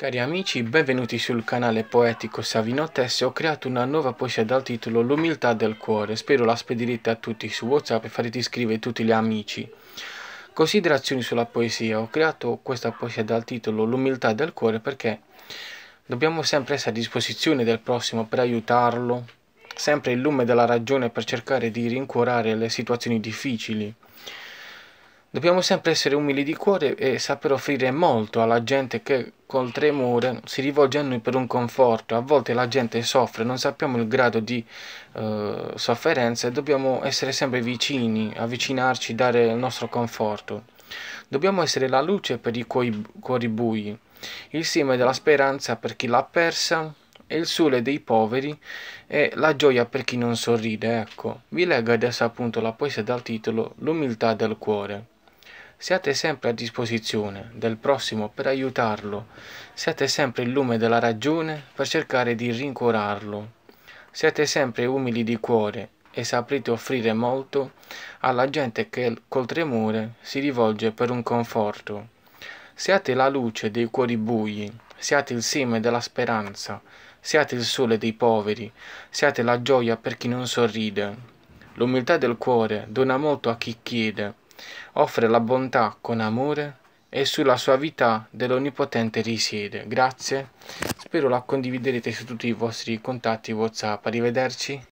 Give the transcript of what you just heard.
Cari amici, benvenuti sul canale poetico Savino Tesse, ho creato una nuova poesia dal titolo L'umiltà del cuore, spero la spedirete a tutti su Whatsapp e farete iscrivere tutti gli amici. Considerazioni sulla poesia, ho creato questa poesia dal titolo L'umiltà del cuore perché dobbiamo sempre essere a disposizione del prossimo per aiutarlo, sempre il lume della ragione per cercare di rincuorare le situazioni difficili. Dobbiamo sempre essere umili di cuore e saper offrire molto alla gente che col tremore si rivolge a noi per un conforto. A volte la gente soffre, non sappiamo il grado di eh, sofferenza e dobbiamo essere sempre vicini, avvicinarci, dare il nostro conforto. Dobbiamo essere la luce per i cuori, bui, il seme della speranza per chi l'ha persa, e il sole dei poveri e la gioia per chi non sorride, ecco. Vi leggo adesso appunto la poesia dal titolo L'umiltà del cuore. Siate sempre a disposizione del prossimo per aiutarlo, siate sempre il lume della ragione per cercare di rincuorarlo, siate sempre umili di cuore e saprete offrire molto alla gente che col tremore si rivolge per un conforto. Siate la luce dei cuori bui, siate il seme della speranza, siate il sole dei poveri, siate la gioia per chi non sorride. L'umiltà del cuore dona molto a chi chiede, offre la bontà con amore e sulla suavità dell'Onnipotente risiede. Grazie, spero la condividerete su tutti i vostri contatti WhatsApp. Arrivederci.